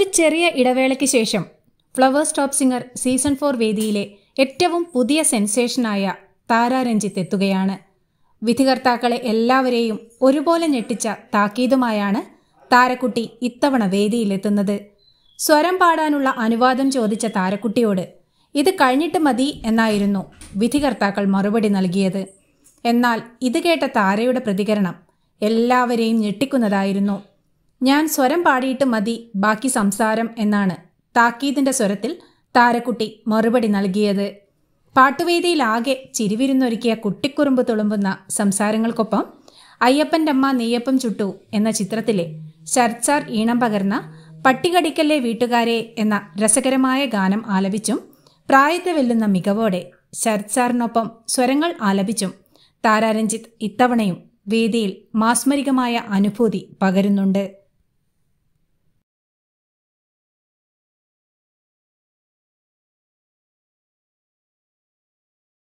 ഒരു ചെറിയ ഇടവേളയ്ക്ക് ശേഷം Flowers top singer season four വേദിയിലെ ഏറ്റവും പുതിയ സെൻസേഷനായ താരാരഞ്ജിത്ത് എത്തുകയാണ് വിധികർത്താക്കളെ എല്ലാവരെയും ഒരുപോലെ ഞെട്ടിച്ച താക്കീതുമായാണ് താരക്കുട്ടി ഇത്തവണ വേദിയിലെത്തുന്നത് സ്വരം പാടാനുള്ള അനുവാദം ചോദിച്ച താരക്കുട്ടിയോട് ഇത് കഴിഞ്ഞിട്ട് മതി എന്നായിരുന്നു വിധികർത്താക്കൾ മറുപടി നൽകിയത് എന്നാൽ ഇത് കേട്ട താരയുടെ പ്രതികരണം എല്ലാവരെയും ഞെട്ടിക്കുന്നതായിരുന്നു ഞാൻ സ്വരം പാടിയിട്ട് മതി ബാക്കി സംസാരം എന്നാണ് താക്കീതിന്റെ സ്വരത്തിൽ താരക്കുട്ടി മറുപടി നൽകിയത് പാട്ടുവേദിയിലാകെ ചിരിവിരുന്നൊരുക്കിയ കുട്ടിക്കുറുമ്പ് തുളുമ്പുന്ന സംസാരങ്ങൾക്കൊപ്പം അയ്യപ്പൻ്റെ അമ്മ നെയ്യപ്പം ചുട്ടു എന്ന ചിത്രത്തിലെ ശർച്ചാർ ഈണം പകർന്ന പട്ടികടിക്കല്ലേ വീട്ടുകാരെ എന്ന രസകരമായ ഗാനം ആലപിച്ചും പ്രായത്തെ വെല്ലുന്ന മികവോടെ ശർച്ചാറിനൊപ്പം സ്വരങ്ങൾ ആലപിച്ചും താരാരഞ്ജിത്ത് ഇത്തവണയും വേദിയിൽ മാസ്മരികമായ അനുഭൂതി പകരുന്നുണ്ട്